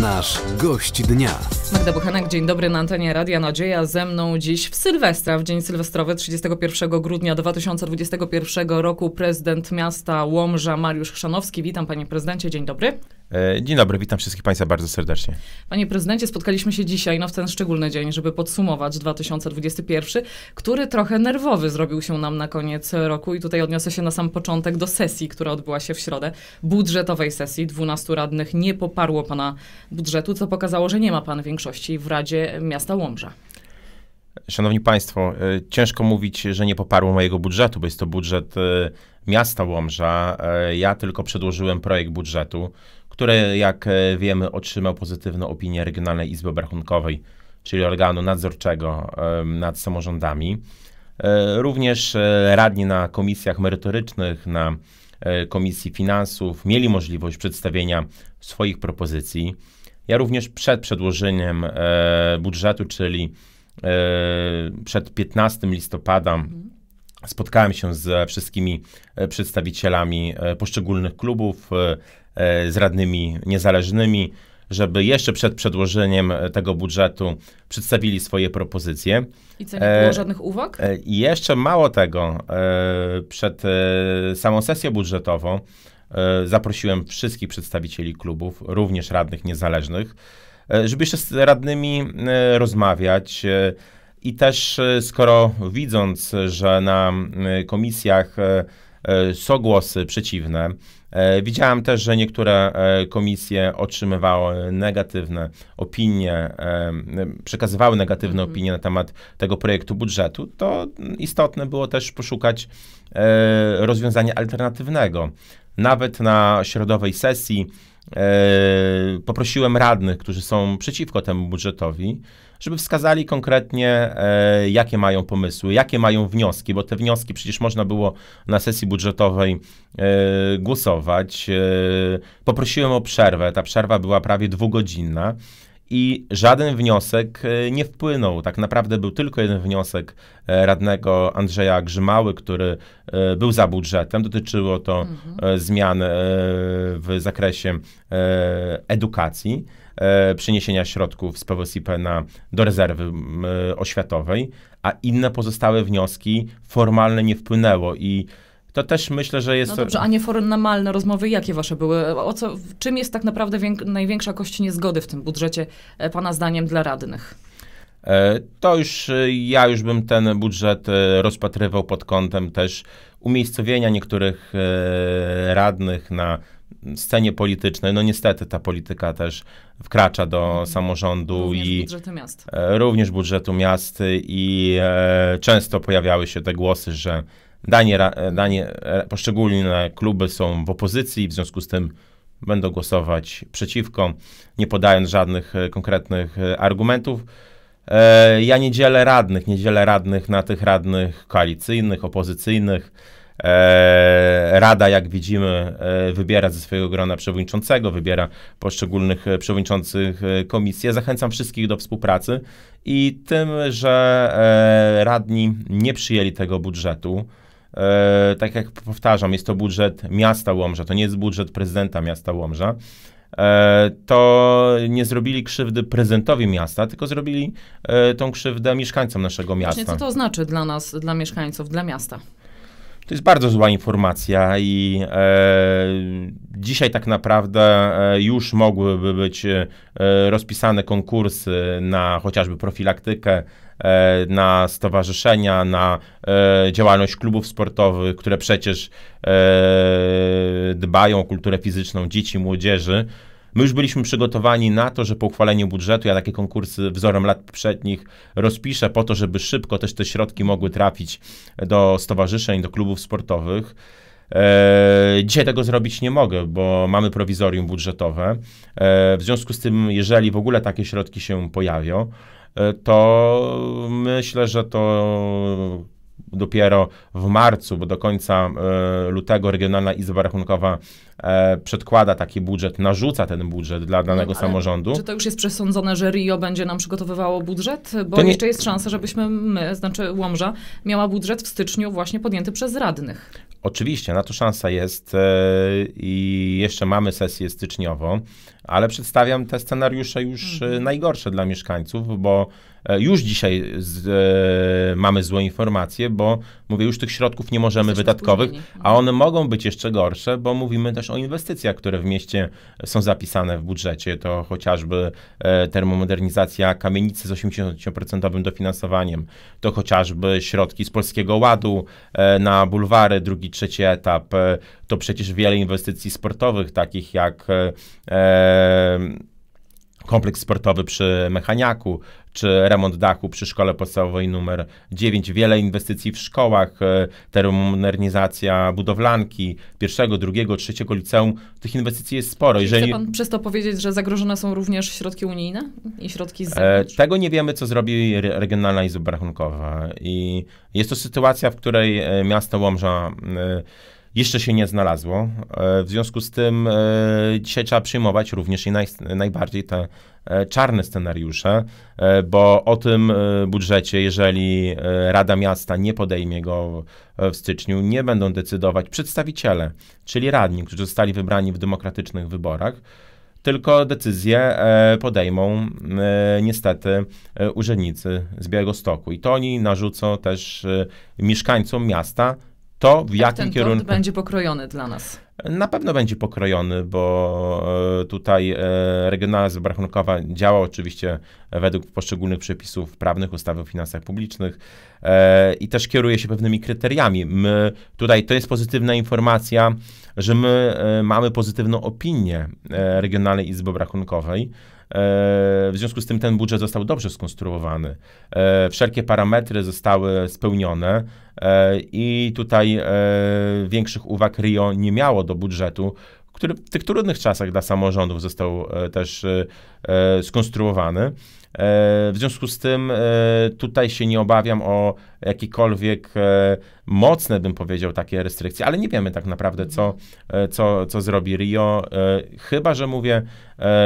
Nasz gość dnia. Magda Bochenek, dzień dobry na antenie Radia Nadzieja. Ze mną dziś w Sylwestra, w dzień sylwestrowy 31 grudnia 2021 roku prezydent miasta Łomża Mariusz Chrzanowski. Witam panie prezydencie, dzień dobry. E, dzień dobry, witam wszystkich Państwa bardzo serdecznie. Panie prezydencie, spotkaliśmy się dzisiaj, no w ten szczególny dzień, żeby podsumować 2021, który trochę nerwowy zrobił się nam na koniec roku i tutaj odniosę się na sam początek do sesji, która odbyła się w środę, budżetowej sesji. 12 radnych nie poparło Pana budżetu, co pokazało, że nie ma pan większości w Radzie Miasta Łomża. Szanowni Państwo, e, ciężko mówić, że nie poparło mojego budżetu, bo jest to budżet e, miasta Łomża. E, ja tylko przedłożyłem projekt budżetu, który, jak wiemy, otrzymał pozytywną opinię Regionalnej Izby Obrachunkowej, czyli organu nadzorczego nad samorządami. Również radni na komisjach merytorycznych, na Komisji Finansów mieli możliwość przedstawienia swoich propozycji. Ja również przed przedłożeniem e, budżetu, czyli e, przed 15 listopada, mhm. spotkałem się z wszystkimi e, przedstawicielami poszczególnych klubów, z radnymi niezależnymi, żeby jeszcze przed przedłożeniem tego budżetu przedstawili swoje propozycje. I co, nie było e, żadnych uwag? I jeszcze mało tego, e, przed e, samą sesją budżetową E, zaprosiłem wszystkich przedstawicieli klubów, również radnych niezależnych, e, żeby jeszcze z radnymi e, rozmawiać. I też skoro widząc, że na komisjach są głosy przeciwne, widziałem też, że niektóre komisje otrzymywały negatywne opinie, przekazywały negatywne mhm. opinie na temat tego projektu budżetu, to istotne było też poszukać rozwiązania alternatywnego. Nawet na środowej sesji e, poprosiłem radnych, którzy są przeciwko temu budżetowi, żeby wskazali konkretnie, e, jakie mają pomysły, jakie mają wnioski, bo te wnioski przecież można było na sesji budżetowej e, głosować. Poprosiłem o przerwę. Ta przerwa była prawie dwugodzinna i żaden wniosek e, nie wpłynął. Tak naprawdę był tylko jeden wniosek e, radnego Andrzeja Grzymały, który e, był za budżetem. Dotyczyło to mhm. zmian w zakresie edukacji, przeniesienia środków z PWSiP na do rezerwy oświatowej, a inne pozostałe wnioski formalne nie wpłynęło i to też myślę, że jest... No dobrze, a nie formalne rozmowy, jakie wasze były? O co, czym jest tak naprawdę największa kość niezgody w tym budżecie, e, pana zdaniem, dla radnych? E, to już e, ja już bym ten budżet rozpatrywał pod kątem też umiejscowienia niektórych radnych na scenie politycznej. No niestety ta polityka też wkracza do mhm. samorządu również i budżetu miast. również budżetu miast i często pojawiały się te głosy, że danie, e, danie, e, poszczególne kluby są w opozycji, w związku z tym będą głosować przeciwko, nie podając żadnych e, konkretnych argumentów. Ja nie dzielę radnych, nie dzielę radnych na tych radnych koalicyjnych, opozycyjnych. Rada, jak widzimy, wybiera ze swojego grona przewodniczącego, wybiera poszczególnych przewodniczących komisji. Ja zachęcam wszystkich do współpracy i tym, że radni nie przyjęli tego budżetu, E, tak jak powtarzam, jest to budżet miasta Łomża, to nie jest budżet prezydenta miasta Łomża. E, to nie zrobili krzywdy prezydentowi miasta, tylko zrobili e, tą krzywdę mieszkańcom naszego miasta. Właśnie co to znaczy dla nas, dla mieszkańców, dla miasta? To jest bardzo zła informacja i e, dzisiaj tak naprawdę e, już mogłyby być e, rozpisane konkursy na chociażby profilaktykę, e, na stowarzyszenia, na działalność klubów sportowych, które przecież dbają o kulturę fizyczną dzieci, młodzieży. My już byliśmy przygotowani na to, że po uchwaleniu budżetu, ja takie konkursy wzorem lat poprzednich rozpiszę po to, żeby szybko też te środki mogły trafić do stowarzyszeń, do klubów sportowych. E, dzisiaj tego zrobić nie mogę, bo mamy prowizorium budżetowe. E, w związku z tym, jeżeli w ogóle takie środki się pojawią, e, to myślę, że to dopiero w marcu, bo do końca e, lutego Regionalna Izba Rachunkowa e, przedkłada taki budżet, narzuca ten budżet dla danego no, samorządu. Czy to już jest przesądzone, że Rio będzie nam przygotowywało budżet? Bo to jeszcze jest szansa, żebyśmy my, znaczy Łomża, miała budżet w styczniu właśnie podjęty przez radnych. Oczywiście, na to szansa jest e, i jeszcze mamy sesję styczniową ale przedstawiam te scenariusze już mhm. najgorsze dla mieszkańców, bo E, już dzisiaj z, e, mamy złe informacje, bo mówię, już tych środków nie możemy Jesteśmy wydatkowych, spóźnieni. a one mogą być jeszcze gorsze, bo mówimy też o inwestycjach, które w mieście są zapisane w budżecie. To chociażby e, termomodernizacja kamienicy z 80% dofinansowaniem, to chociażby środki z Polskiego Ładu na bulwary, drugi, trzeci etap, to przecież wiele inwestycji sportowych, takich jak e, kompleks sportowy przy Mechaniaku, czy remont dachu przy szkole podstawowej numer 9. Wiele inwestycji w szkołach, e, termomodernizacja budowlanki, pierwszego, drugiego, trzeciego liceum. Tych inwestycji jest sporo. Jeżeli... Chce pan przez to powiedzieć, że zagrożone są również środki unijne i środki z e, zewnątrz? tego nie wiemy, co zrobi Regionalna Izba Rachunkowa. I jest to sytuacja, w której e, miasto Łomża jeszcze się nie znalazło. E, w związku z tym e, dzisiaj trzeba przyjmować również i naj, najbardziej te e, czarne scenariusze, bo o tym budżecie, jeżeli Rada Miasta nie podejmie go w styczniu, nie będą decydować przedstawiciele, czyli radni, którzy zostali wybrani w demokratycznych wyborach, tylko decyzje podejmą niestety urzędnicy z Białego Stoku. I to oni narzucą też mieszkańcom miasta to, w tak jakim ten kierunku. będzie pokrojony dla nas. Na pewno będzie pokrojony, bo e, tutaj e, Regionalna Izba Rachunkowa działa oczywiście według poszczególnych przepisów prawnych, ustawy o finansach publicznych e, i też kieruje się pewnymi kryteriami. My, tutaj to jest pozytywna informacja, że my mamy pozytywną opinię Regionalnej Izby Rachunkowej E, w związku z tym ten budżet został dobrze skonstruowany. E, wszelkie parametry zostały spełnione e, i tutaj większych uwag Rio nie miało do budżetu, który w tych trudnych czasach dla samorządów został też skonstruowany. E, w związku z tym e, tutaj się nie obawiam o jakiekolwiek e, mocne, bym powiedział, takie restrykcje, ale nie wiemy tak naprawdę, co, co, co zrobi Rio. Chyba, że mówię,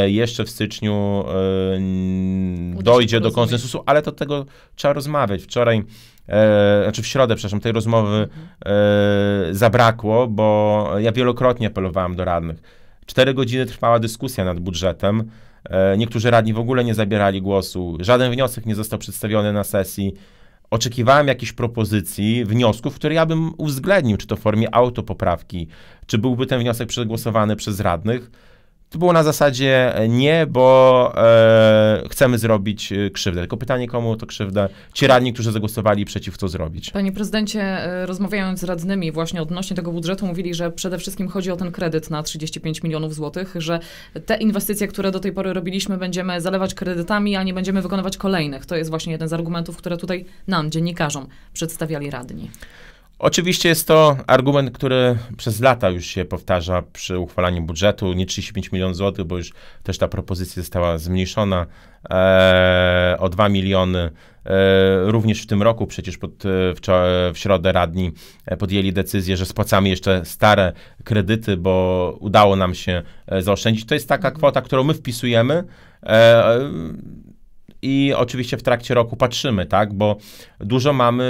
jeszcze w styczniu dojdzie do konsensusu, ale to tego trzeba rozmawiać. Wczoraj e, znaczy w środę, przepraszam, tej rozmowy e, zabrakło, bo ja wielokrotnie apelowałem do radnych. Cztery godziny trwała dyskusja nad budżetem. E, niektórzy radni w ogóle nie zabierali głosu, żaden wniosek nie został przedstawiony na sesji. Oczekiwałem jakichś propozycji, wniosków, które ja bym uwzględnił, czy to w formie autopoprawki, czy byłby ten wniosek przegłosowany przez radnych. To było na zasadzie e, nie, bo e, chcemy zrobić e, krzywdę. Tylko pytanie, komu to krzywda? Ci radni, którzy zagłosowali przeciw, co zrobić? Panie prezydencie, e, rozmawiając z radnymi właśnie odnośnie tego budżetu, mówili, że przede wszystkim chodzi o ten kredyt na 35 milionów złotych, że te inwestycje, które do tej pory robiliśmy, będziemy zalewać kredytami, a nie będziemy wykonywać kolejnych. To jest właśnie jeden z argumentów, które tutaj nam, dziennikarzom, przedstawiali radni. Oczywiście jest to argument, który przez lata już się powtarza przy uchwalaniu budżetu, nie 35 milionów złotych, bo już też ta propozycja została zmniejszona e, o 2 miliony. E, również w tym roku przecież pod, e, w, w środę radni e, podjęli decyzję, że spłacamy jeszcze stare kredyty, bo udało nam się e, zaoszczędzić. To jest taka kwota, którą my wpisujemy. E, i oczywiście w trakcie roku patrzymy, tak, bo dużo mamy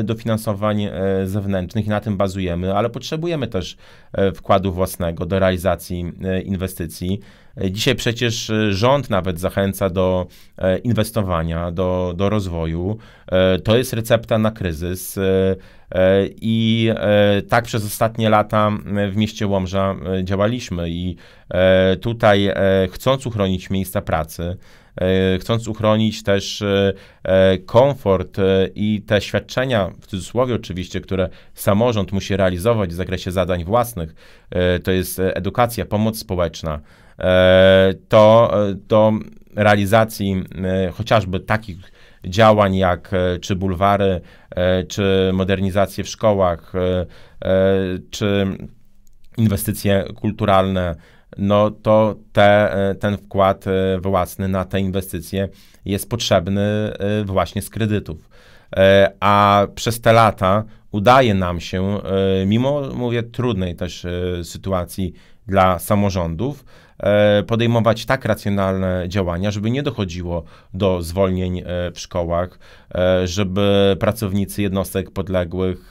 e, dofinansowań e, zewnętrznych i na tym bazujemy, ale potrzebujemy też e, wkładu własnego do realizacji inwestycji. Dzisiaj przecież rząd nawet zachęca do inwestowania, do, do rozwoju. To jest recepta na kryzys. I tak przez ostatnie lata w mieście Łomża działaliśmy i tutaj chcąc uchronić miejsca pracy, E, chcąc uchronić też e, e, komfort i te świadczenia, w cudzysłowie oczywiście, które samorząd musi realizować w zakresie zadań własnych, to jest edukacja, pomoc społeczna, to do realizacji chociażby takich działań jak czy bulwary, czy modernizację w szkołach, czy inwestycje kulturalne, no to te, e, ten wkład e, własny na te inwestycje jest potrzebny e, właśnie z kredytów. A przez te lata udaje nam się, mimo, mówię, trudnej też sytuacji dla samorządów, podejmować tak racjonalne działania, żeby nie dochodziło do zwolnień w szkołach, żeby pracownicy jednostek podległych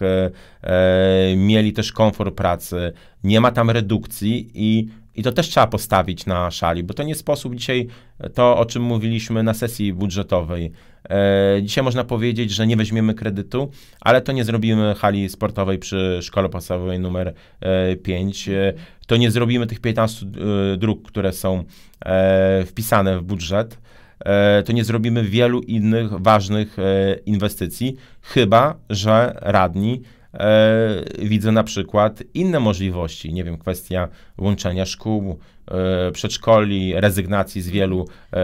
mieli też komfort pracy, nie ma tam redukcji i i to też trzeba postawić na szali, bo to nie sposób dzisiaj e, to, o czym mówiliśmy na sesji budżetowej. E, dzisiaj można powiedzieć, że nie weźmiemy kredytu, ale to nie zrobimy hali sportowej przy szkole podstawowej numer 5. E, e, to nie zrobimy tych 15 e, dróg, które są wpisane w budżet. To nie zrobimy wielu innych ważnych inwestycji, chyba że radni E, widzę na przykład inne możliwości, nie wiem, kwestia łączenia szkół, e, przedszkoli, rezygnacji z wielu e,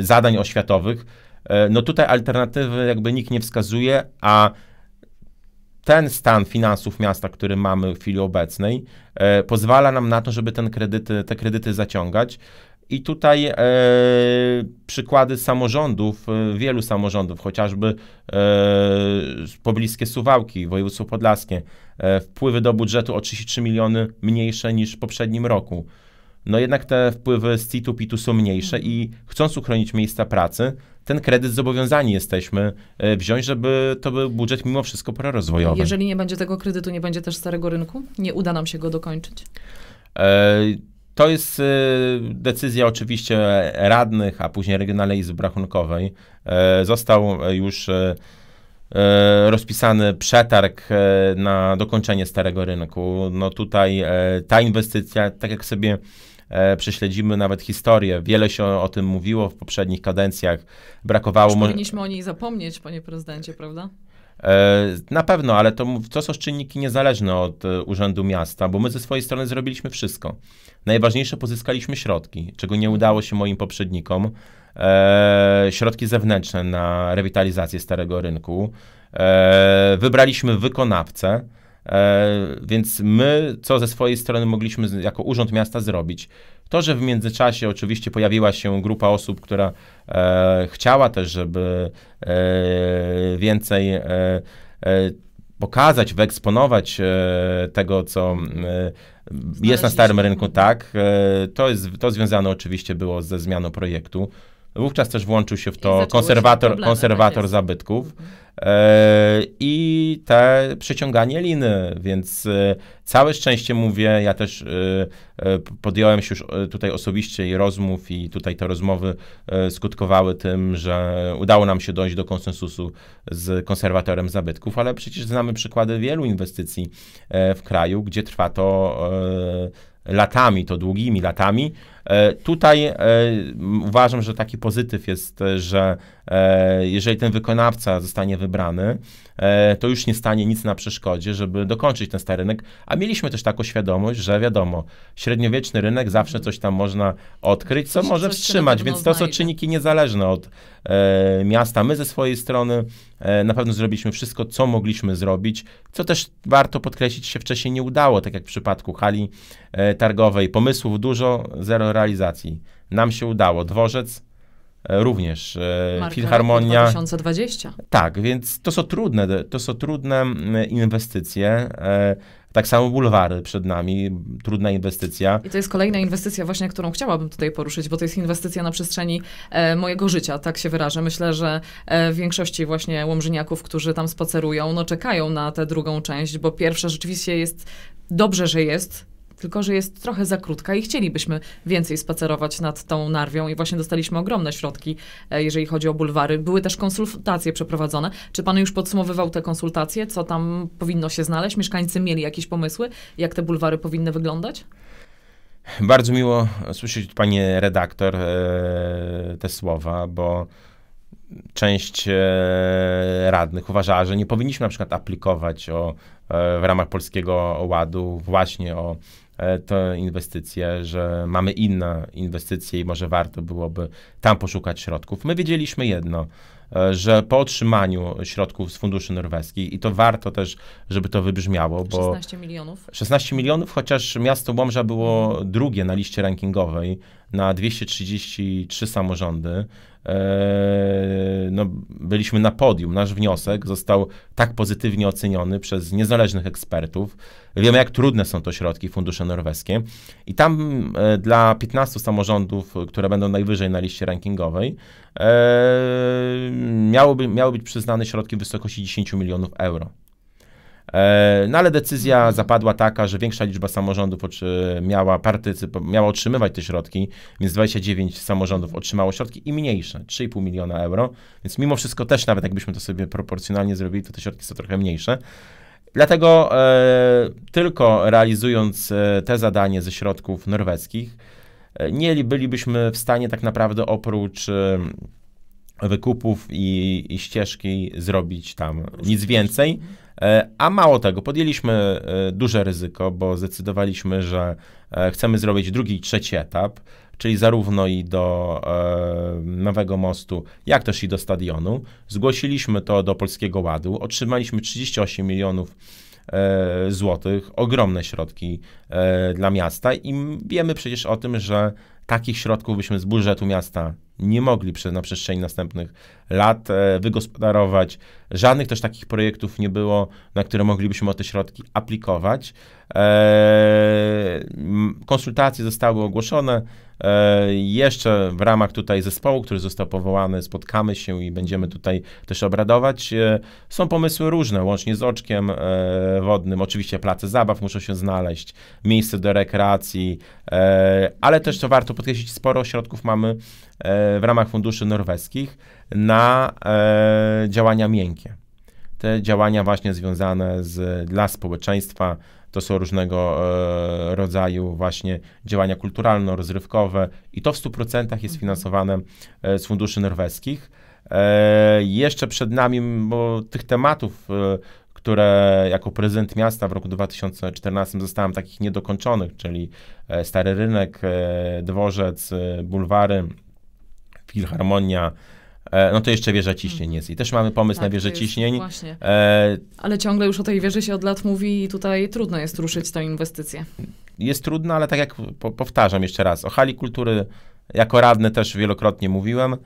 zadań oświatowych. No tutaj alternatywy jakby nikt nie wskazuje, a ten stan finansów miasta, który mamy w chwili obecnej, pozwala nam na to, żeby ten kredyty, te kredyty zaciągać. I tutaj e, przykłady samorządów, e, wielu samorządów, chociażby e, pobliskie Suwałki, województwo podlaskie, e, wpływy do budżetu o 33 miliony mniejsze niż w poprzednim roku. No jednak te wpływy z CIT-u, PIT-u są mniejsze i chcąc uchronić miejsca pracy, ten kredyt zobowiązani jesteśmy e, wziąć, żeby to był budżet mimo wszystko prorozwojowy. Jeżeli nie będzie tego kredytu, nie będzie też starego rynku? Nie uda nam się go dokończyć? E, to jest y, decyzja oczywiście radnych, a później Regionalnej Izby Rachunkowej. E, został już e, e, rozpisany przetarg na dokończenie starego rynku. No tutaj ta inwestycja, tak jak sobie prześledzimy nawet historię. Wiele się o, tym mówiło w poprzednich kadencjach. Brakowało... Już powinniśmy o niej zapomnieć, panie prezydencie, prawda? E, na pewno, ale to, to są czynniki niezależne od e, Urzędu Miasta, bo my ze swojej strony zrobiliśmy wszystko. Najważniejsze, pozyskaliśmy środki, czego nie udało się moim poprzednikom. E, środki zewnętrzne na rewitalizację starego rynku. E, wybraliśmy wykonawcę, e, więc my, co ze swojej strony mogliśmy jako Urząd Miasta zrobić? To, że w międzyczasie oczywiście pojawiła się grupa osób, która e, chciała też, żeby e, więcej e, e pokazać, wyeksponować e, tego, co e, jest na starym rynku, tak. To, jest, to związane oczywiście było ze zmianą projektu. Wówczas też włączył się w to konserwator, problemy, tak konserwator tak zabytków mhm. e, i te przeciąganie liny, więc e, całe szczęście mówię, ja też e, e podjąłem się już e, tutaj osobiście i rozmów i tutaj te rozmowy e, skutkowały tym, że udało nam się dojść do konsensusu z konserwatorem zabytków, ale przecież znamy przykłady wielu inwestycji w kraju, gdzie trwa to latami, to długimi latami, E, tutaj e, uważam, że taki pozytyw jest, e, że jeżeli ten wykonawca zostanie wybrany, E, to już nie stanie nic na przeszkodzie, żeby dokończyć ten stary rynek. A mieliśmy też taką świadomość, że wiadomo, średniowieczny rynek zawsze coś tam można odkryć, co coś, może coś wstrzymać, więc to są czynniki niezależne od e, miasta. My ze swojej strony e, na pewno zrobiliśmy wszystko, co mogliśmy zrobić, co też warto podkreślić, się wcześniej nie udało, tak jak w przypadku hali e, targowej. Pomysłów dużo, zero realizacji. Nam się udało. Dworzec E, również e, Marka Filharmonia. 2020. Tak, więc to są trudne, to są trudne inwestycje. E, tak samo bulwary przed nami, trudna inwestycja. I to jest kolejna inwestycja właśnie, którą chciałabym tutaj poruszyć, bo to jest inwestycja na przestrzeni e, mojego życia, tak się wyrażę. Myślę, że e, większości właśnie Łomżyniaków, którzy tam spacerują, no czekają na tę drugą część, bo pierwsza rzeczywiście jest, dobrze, że jest, tylko że jest trochę za krótka i chcielibyśmy więcej spacerować nad tą Narwią i właśnie dostaliśmy ogromne środki, e, jeżeli chodzi o bulwary. Były też konsultacje przeprowadzone. Czy pan już podsumowywał te konsultacje? Co tam powinno się znaleźć? Mieszkańcy mieli jakieś pomysły, jak te bulwary powinny wyglądać? Bardzo miło słyszeć, pani redaktor, e, te słowa, bo część e, radnych uważała, że nie powinniśmy na przykład aplikować o, w ramach Polskiego Ładu właśnie o E, te inwestycje, że mamy inne inwestycje i może warto byłoby tam poszukać środków. My wiedzieliśmy jedno, e, że po otrzymaniu środków z funduszy norweskich, i to warto też, żeby to wybrzmiało, bo 16 milionów. 16 milionów, chociaż miasto Łomża było mhm. drugie na liście rankingowej na 233 samorządy, Eee, no, byliśmy na podium. Nasz wniosek został tak pozytywnie oceniony przez niezależnych ekspertów. Wiemy, jak trudne są to środki, fundusze norweskie. I tam e, dla 15 samorządów, które będą najwyżej na liście rankingowej, e, miały, miały być przyznane środki w wysokości 10 milionów euro. E, no ale decyzja zapadła taka, że większa liczba samorządów miała, partycyp- miała otrzymywać te środki, więc 29 samorządów otrzymało środki i mniejsze, 3,5 miliona euro. Więc mimo wszystko też nawet jakbyśmy to sobie proporcjonalnie zrobili, to te środki są trochę mniejsze. Dlatego e, tylko realizując e, te zadanie ze środków norweskich, e, nie bylibyśmy w stanie tak naprawdę oprócz wykupów i, i ścieżki zrobić tam nic więcej. E, a mało tego, podjęliśmy e, duże ryzyko, bo zdecydowaliśmy, że e, chcemy zrobić drugi i trzeci etap, czyli zarówno i do Nowego Mostu, jak też i do stadionu. Zgłosiliśmy to do Polskiego Ładu, otrzymaliśmy 38 milionów złotych, ogromne środki dla miasta i wiemy przecież o tym, że takich środków byśmy z budżetu miasta nie mogli przez, na przestrzeni następnych lat e, wygospodarować. Żadnych też takich projektów nie było, na które moglibyśmy o te środki aplikować. E, konsultacje zostały ogłoszone. E, jeszcze w ramach tutaj zespołu, który został powołany, spotkamy się i będziemy tutaj też obradować. są pomysły różne, łącznie z oczkiem wodnym. Oczywiście place zabaw muszą się znaleźć, miejsce do rekreacji, ale też to warto podkreślić, sporo środków mamy e, w ramach funduszy norweskich na e, działania miękkie. Te działania właśnie związane z, dla społeczeństwa, to są różnego e, rodzaju właśnie działania kulturalno-rozrywkowe i to w 100% jest mhm. finansowane z funduszy norweskich. Jeszcze przed nami, bo tych tematów które jako prezydent miasta w roku 2014 zostałem takich niedokończonych, czyli e, Stary Rynek, e, dworzec, e, bulwary, filharmonia, no to jeszcze wieża ciśnień mhm. jest. I też mamy pomysł tak, na wieżę ciśnień. Właśnie. Ale ciągle już o tej wieży się od lat mówi i tutaj trudno jest ruszyć tę inwestycję. Jest trudno, ale tak jak po powtarzam jeszcze raz, o hali kultury jako radny też wielokrotnie mówiłem.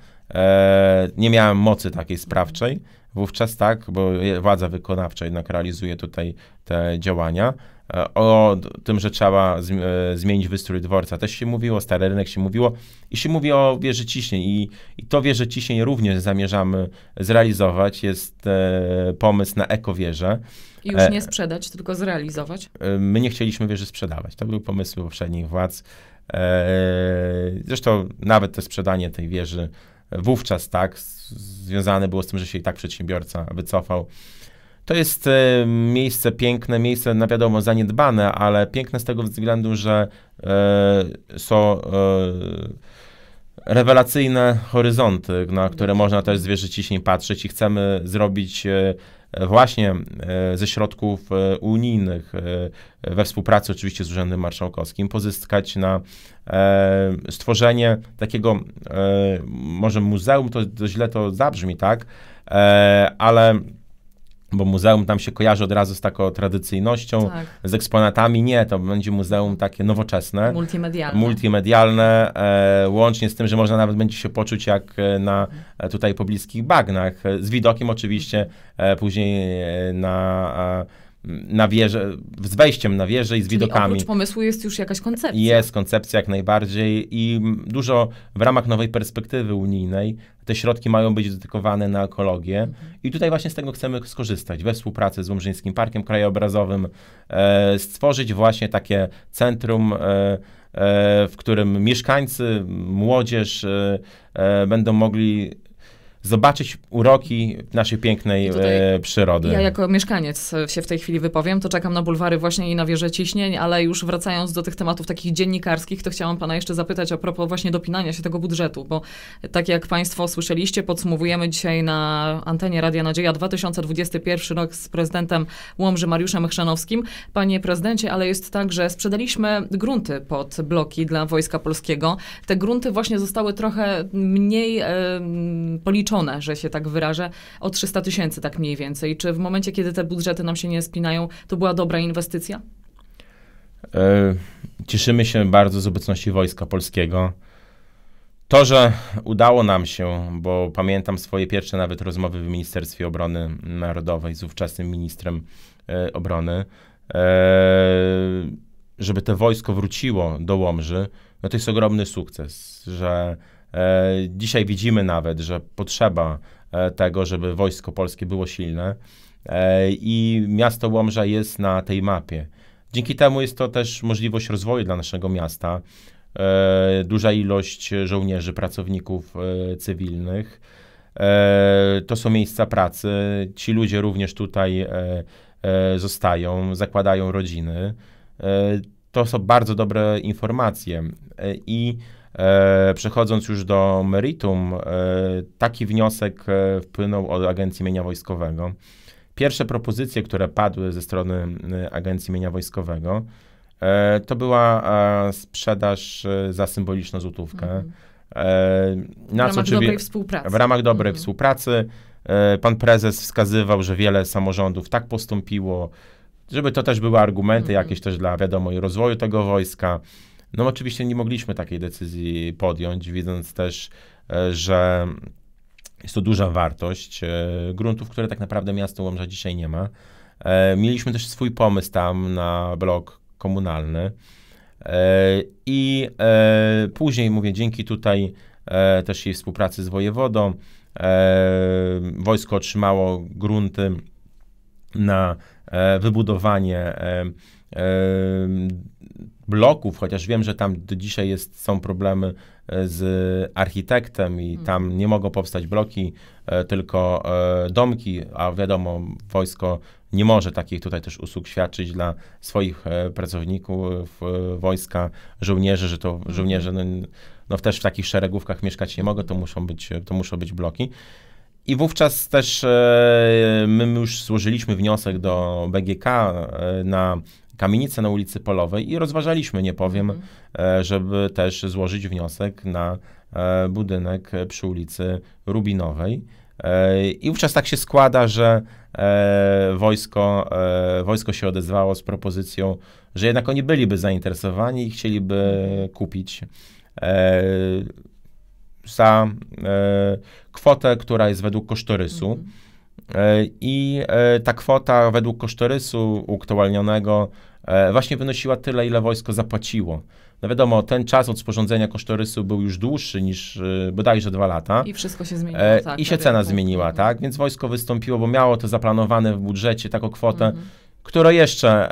Nie miałem mocy takiej sprawczej wówczas tak, bo władza wykonawcza jednak realizuje tutaj te działania. E, o tym, że trzeba e, zmienić wystrój dworca też się mówiło, stary rynek się mówiło i się mówi o wieży ciśnień i, i to wieżę ciśnień również zamierzamy zrealizować. Jest e, pomysł na ekowieżę. I już e, nie sprzedać, e, tylko zrealizować? My nie chcieliśmy wieży sprzedawać. To był pomysł poprzednich władz. E, zresztą nawet to sprzedanie tej wieży wówczas, tak, związane było z tym, że się i tak przedsiębiorca wycofał. To jest e, miejsce piękne, miejsce, na no wiadomo, zaniedbane, ale piękne z tego względu, że e, są e, rewelacyjne horyzonty, na które można też z wierzyciśnie patrzeć i chcemy zrobić właśnie e, ze środków e, unijnych, e, we współpracy oczywiście z Urzędem Marszałkowskim, pozyskać na stworzenie takiego, może muzeum, to, źle to zabrzmi, tak, ale bo muzeum tam się kojarzy od razu z taką tradycyjnością, tak. z eksponatami. Nie, to będzie muzeum takie nowoczesne. Multimedialne. Multimedialne, e, łącznie z tym, że można nawet będzie się poczuć jak e, na e, tutaj pobliskich bagnach, e, z widokiem oczywiście e, później na... E, na wieżę, z wejściem na wieżę i z Czyli widokami. Oprócz pomysłu jest już jakaś koncepcja. Jest koncepcja jak najbardziej i dużo w ramach nowej perspektywy unijnej te środki mają być dedykowane na ekologię mhm. i tutaj właśnie z tego chcemy skorzystać we współpracy z Łomżyńskim Parkiem Krajobrazowym, e, stworzyć właśnie takie centrum. E, e w którym mieszkańcy, młodzież e, e, będą mogli zobaczyć uroki naszej pięknej e, przyrody. Ja jako mieszkaniec się w tej chwili wypowiem, to czekam na bulwary właśnie i na wieże ciśnień, ale już wracając do tych tematów takich dziennikarskich, to chciałam pana jeszcze zapytać a propos właśnie dopinania się tego budżetu, bo tak jak państwo słyszeliście, podsumowujemy dzisiaj na antenie Radia Nadzieja 2021 rok z prezydentem Łomży Mariuszem Chrzanowskim. Panie prezydencie, ale jest tak, że sprzedaliśmy grunty pod bloki dla Wojska Polskiego. Te grunty właśnie zostały trochę mniej e, policzone że się tak wyrażę, o 300 tysięcy tak mniej więcej. Czy w momencie, kiedy te budżety nam się nie spinają, to była dobra inwestycja? E, cieszymy się bardzo z obecności Wojska Polskiego. To, że udało nam się, bo pamiętam swoje pierwsze nawet rozmowy w Ministerstwie Obrony Narodowej z ówczesnym ministrem e, obrony, e, żeby te wojsko wróciło do Łomży, no to jest ogromny sukces, że E, dzisiaj widzimy nawet, że potrzeba e, tego, żeby wojsko polskie było silne e, i miasto Łomża jest na tej mapie. Dzięki temu jest to też możliwość rozwoju dla naszego miasta. Duża ilość żołnierzy, pracowników cywilnych. To są miejsca pracy. Ci ludzie również tutaj zostają, zakładają rodziny. To są bardzo dobre informacje i E, przechodząc już do meritum, e, taki wniosek e, wpłynął od Agencji Mienia Wojskowego. Pierwsze propozycje, które padły ze strony Agencji Mienia Wojskowego, to była sprzedaż za symboliczną złotówkę. Mhm. Na w ramach co, dobrej współpracy. W ramach dobrej mhm. współpracy. Pan prezes wskazywał, że wiele samorządów tak postąpiło, żeby to też były argumenty mhm. jakieś też dla, wiadomo, i rozwoju tego wojska. No oczywiście nie mogliśmy takiej decyzji podjąć, widząc też, e, że jest to duża wartość e, gruntów, które tak naprawdę miasto Łomża dzisiaj nie ma. E, mieliśmy też swój pomysł tam na blok komunalny. I później, mówię, dzięki tutaj też jej współpracy z wojewodą, wojsko otrzymało grunty na wybudowanie bloków, chociaż wiem, że tam do dzisiaj jest, są problemy e, z architektem i mhm. tam nie mogą powstać bloki, e, tylko e, domki, a wiadomo, wojsko nie może takich tutaj też usług świadczyć dla swoich pracowników wojska, żołnierzy, że to mhm. żołnierze no, no też w takich szeregówkach mieszkać nie mogą, to muszą być, to muszą być bloki. I wówczas też e, my już złożyliśmy wniosek do BGK e, na kamienicę na ulicy Polowej i rozważaliśmy, nie powiem, mhm. e, żeby też złożyć wniosek na e, budynek przy ulicy Rubinowej. E, I wówczas tak się składa, że wojsko, wojsko się odezwało z propozycją, że jednak oni byliby zainteresowani i chcieliby mhm. kupić za kwotę, która jest według kosztorysu. Mhm. E, I e, ta kwota według kosztorysu uaktualnionego e, właśnie wynosiła tyle, ile wojsko zapłaciło. No wiadomo, ten czas od sporządzenia kosztorysu był już dłuższy niż bodajże dwa lata. I wszystko się zmieniło. Tak, I się cena zmieniła, tak? Więc wojsko wystąpiło, bo miało to zaplanowane w budżecie taką kwotę, mhm. którą jeszcze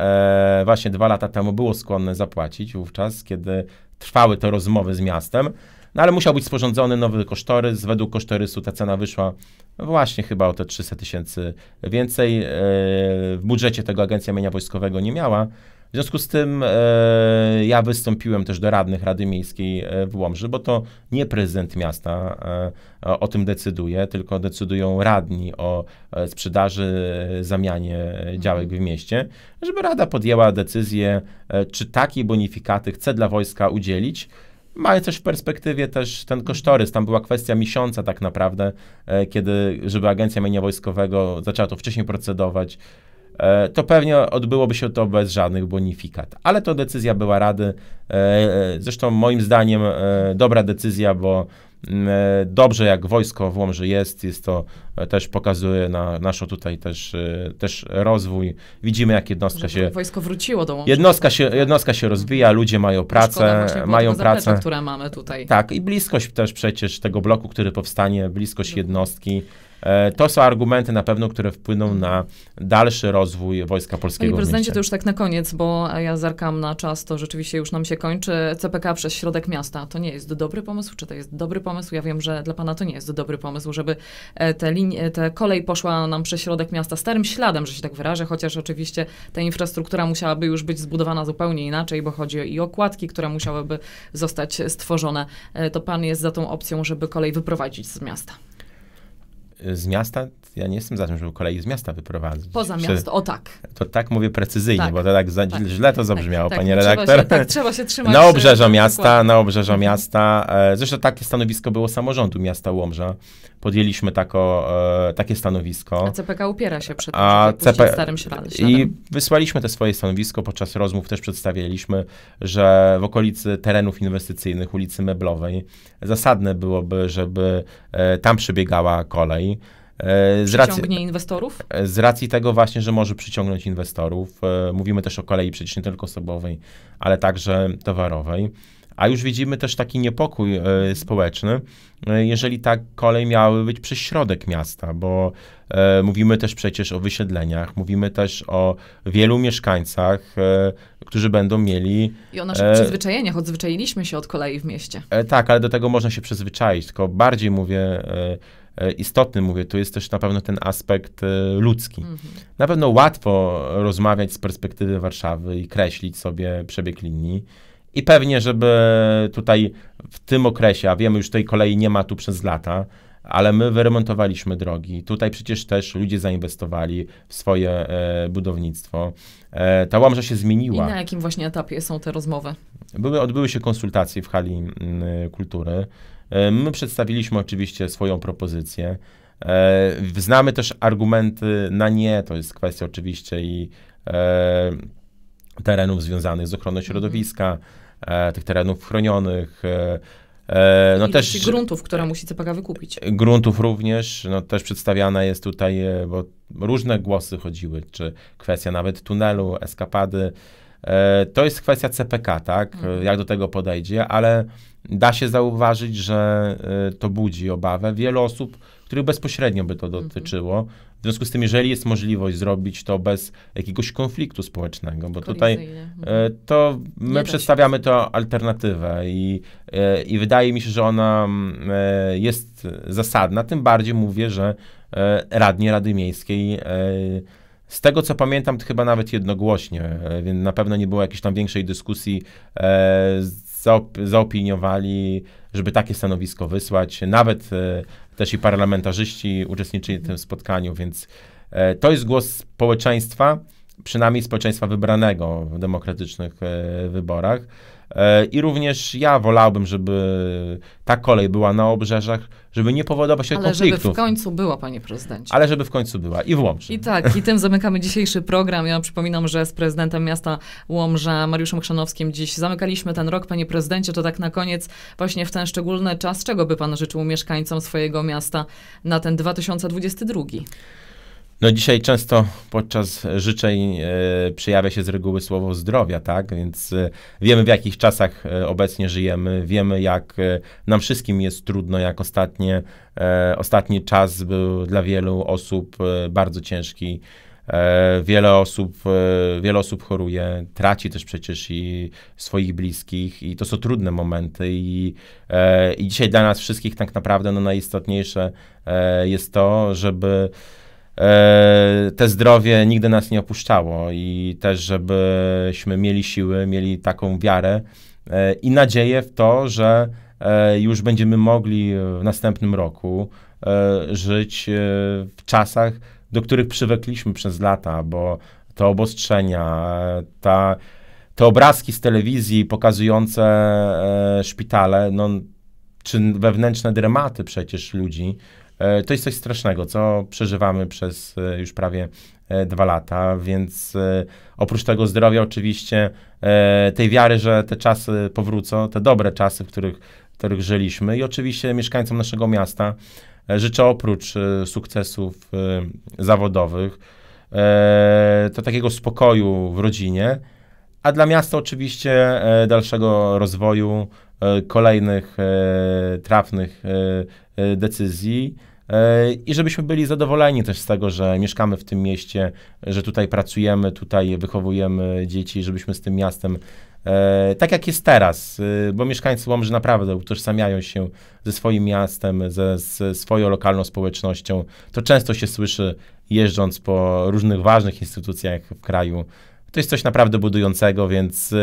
właśnie dwa lata temu było skłonne zapłacić wówczas, kiedy trwały te rozmowy z miastem. No ale musiał być sporządzony nowy kosztorys. Według kosztorysu ta cena wyszła właśnie chyba o te 300 tysięcy więcej. E, w budżecie tego Agencja Mienia Wojskowego nie miała. W związku z tym e, ja wystąpiłem też do radnych Rady Miejskiej e, w Łomży, bo to nie prezydent miasta e, o, tym decyduje, tylko decydują radni o e, sprzedaży, e, zamianie działek w mieście, żeby Rada podjęła decyzję, czy takiej bonifikaty chce dla wojska udzielić mają coś w perspektywie też ten kosztorys. Tam była kwestia miesiąca tak naprawdę, e, kiedy, żeby Agencja Mienia Wojskowego zaczęła to wcześniej procedować e, to pewnie odbyłoby się to bez żadnych bonifikat. Ale to decyzja była Rady. E, zresztą moim zdaniem dobra decyzja, bo Mm, e, dobrze, jak wojsko w Łomży jest, jest to e, też pokazuje na naszą tutaj też, e, też rozwój. Widzimy, jak jednostka się... Wojsko wróciło do Łomży. Jednostka się, tak. jednostka się rozwija, ludzie mają pracę, mają pracę. które mamy tutaj. Tak, i bliskość też przecież tego bloku, który powstanie, bliskość jednostki. E, to są argumenty na pewno, które wpłyną na dalszy rozwój Wojska Polskiego Panie prezydencie, to już tak na koniec, bo ja zerkam na czas, to rzeczywiście już nam się kończy. CPK przez środek miasta, to nie jest dobry pomysł? Czy to jest dobry pomysł? Ja wiem, że dla pana to nie jest dobry pomysł, żeby e, te, linie, te kolej poszła nam przez środek miasta starym śladem, że się tak wyrażę, chociaż oczywiście ta infrastruktura musiałaby już być zbudowana zupełnie inaczej, bo chodzi i o kładki, które musiałyby zostać stworzone. E, to pan jest za tą opcją, żeby kolej wyprowadzić z miasta z miasta, ja nie jestem za tym, żeby kolegi z miasta wyprowadzić. Poza miasto, o tak. To tak mówię precyzyjnie, tak. bo to tak, za, tak, źle to tak, zabrzmiało, tak, panie tak. redaktor. Trzeba się, tak, trzeba się trzymać. Na obrzeża e, miasta, dokładnie. na obrzeża miasta. E, zresztą takie stanowisko było samorządu miasta Łomża. Podjęliśmy tako, e, takie stanowisko. A CPK upiera się przed A CP... starym śladem. I wysłaliśmy te swoje stanowisko, podczas rozmów też przedstawialiśmy, że w okolicy terenów inwestycyjnych, ulicy Meblowej, zasadne byłoby, żeby e, tam przebiegała kolej. E, z racji, inwestorów? E, z racji tego właśnie, że może przyciągnąć inwestorów. Mówimy też o kolei przecież nie tylko osobowej, ale także towarowej. A już widzimy też taki niepokój e, społeczny, e, jeżeli ta kolej miałaby być przez środek miasta, bo e, mówimy też przecież o wysiedleniach, mówimy też o wielu mieszkańcach, którzy będą mieli. I o naszych przyzwyczajeniach. Odzwyczailiśmy się od kolei w mieście. tak, ale do tego można się przyzwyczaić, tylko bardziej mówię istotny, mówię, to jest też na pewno ten aspekt ludzki. Mhm. Na pewno łatwo rozmawiać z perspektywy Warszawy i kreślić sobie przebieg linii. I pewnie, żeby tutaj w tym okresie, a wiemy już tej kolei nie ma tu przez lata, ale my wyremontowaliśmy drogi. Tutaj przecież też ludzie zainwestowali w swoje e, budownictwo. E, ta łamża się zmieniła. I na jakim właśnie etapie są te rozmowy? Były, odbyły się konsultacje w hali y, kultury. E, my przedstawiliśmy oczywiście swoją propozycję. E, znamy też argumenty na nie, to jest kwestia oczywiście i e, terenów związanych z ochroną mhm. środowiska. Mm E, tych terenów chronionych. E, e, no I też gruntów, które musi CPK wykupić. Gruntów również, no też przedstawiana jest tutaj, bo różne głosy chodziły, czy kwestia nawet tunelu, eskapady. To jest kwestia CPK, tak? Mhm. Jak do tego podejdzie, ale da się zauważyć, że to budzi obawę wielu osób, których bezpośrednio by to mhm. dotyczyło, w związku z tym, jeżeli jest możliwość zrobić to bez jakiegoś konfliktu społecznego, bo tutaj e, mhm. to my przedstawiamy to alternatywę i, e, i wydaje mi się, że ona mm, e, jest zasadna, tym bardziej mówię, że radni Rady Miejskiej z tego co pamiętam, to chyba nawet jednogłośnie, więc na pewno nie było jakiejś tam większej dyskusji, zaopiniowali żeby takie stanowisko wysłać. Nawet e, też i parlamentarzyści uczestniczyli w tym spotkaniu, więc e, to jest głos społeczeństwa, przynajmniej społeczeństwa wybranego w demokratycznych e, wyborach. E, I również ja wolałbym, żeby ta kolej była na obrzeżach, żeby nie powodować się Ale konfliktów. żeby w końcu była, panie prezydencie. Ale żeby w końcu była i w Łomży. I tak, i tym zamykamy dzisiejszy program. Ja przypominam, że z prezydentem miasta Łomża, Mariuszem Chrzanowskim, dziś zamykaliśmy ten rok. Panie prezydencie, to tak na koniec, właśnie w ten szczególny czas, czego by pan życzył mieszkańcom swojego miasta na ten 2022? No dzisiaj często podczas życzeń e, przejawia się z reguły słowo zdrowia, tak? Więc e, wiemy w jakich czasach e, obecnie żyjemy, wiemy jak nam wszystkim jest trudno, jak ostatnie, ostatni czas był dla wielu osób bardzo ciężki. Wiele osób, wiele osób choruje, traci też przecież i swoich bliskich, i to są trudne momenty. I, i dzisiaj dla nas wszystkich tak naprawdę no, najistotniejsze jest to, żeby E, te zdrowie nigdy nas nie opuszczało i też, żebyśmy mieli siły, mieli taką wiarę e, i nadzieję w to, że e, już będziemy mogli w następnym roku żyć w czasach, do których przywykliśmy przez lata, bo te obostrzenia, ta, te obrazki z telewizji pokazujące szpitale, no, czy wewnętrzne dramaty przecież ludzi, E, to jest coś strasznego, co przeżywamy przez e, już prawie e, dwa lata, więc oprócz tego zdrowia oczywiście, tej wiary, że te czasy powrócą, te dobre czasy, w których, w których żyliśmy i oczywiście mieszkańcom naszego miasta życzę oprócz sukcesów zawodowych, to takiego spokoju w rodzinie, a dla miasta oczywiście dalszego rozwoju, E, kolejnych e, trafnych e, decyzji. I żebyśmy byli zadowoleni też z tego, że mieszkamy w tym mieście, że tutaj pracujemy, tutaj wychowujemy dzieci, żebyśmy z tym miastem, tak jak jest teraz, bo mieszkańcy Łomży naprawdę utożsamiają się ze swoim miastem, ze, ze swoją lokalną społecznością. To często się słyszy, jeżdżąc po różnych ważnych instytucjach w kraju, to jest coś naprawdę budującego, więc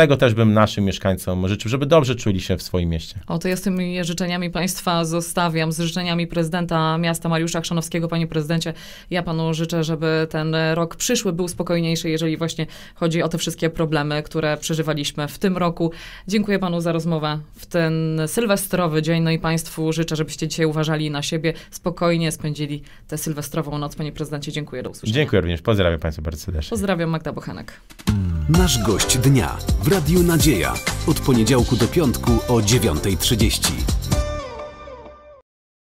tego też bym naszym mieszkańcom życzył, żeby dobrze czuli się w swoim mieście. O, to ja z tymi życzeniami Państwa zostawiam, z życzeniami prezydenta miasta Mariusza Krzanowskiego. Panie prezydencie, ja Panu życzę, żeby ten rok przyszły był spokojniejszy, jeżeli właśnie chodzi o te wszystkie problemy, które przeżywaliśmy w tym roku. Dziękuję Panu za rozmowę w ten sylwestrowy dzień, no i Państwu życzę, żebyście dzisiaj uważali na siebie, spokojnie spędzili tę sylwestrową noc. Panie prezydencie, dziękuję, do usłyszenia. Dziękuję również, pozdrawiam Państwa bardzo serdecznie. Pozdrawiam, Magda Bochenek. Nasz gość dnia Radiu Nadzieja od poniedziałku do piątku o 9.30.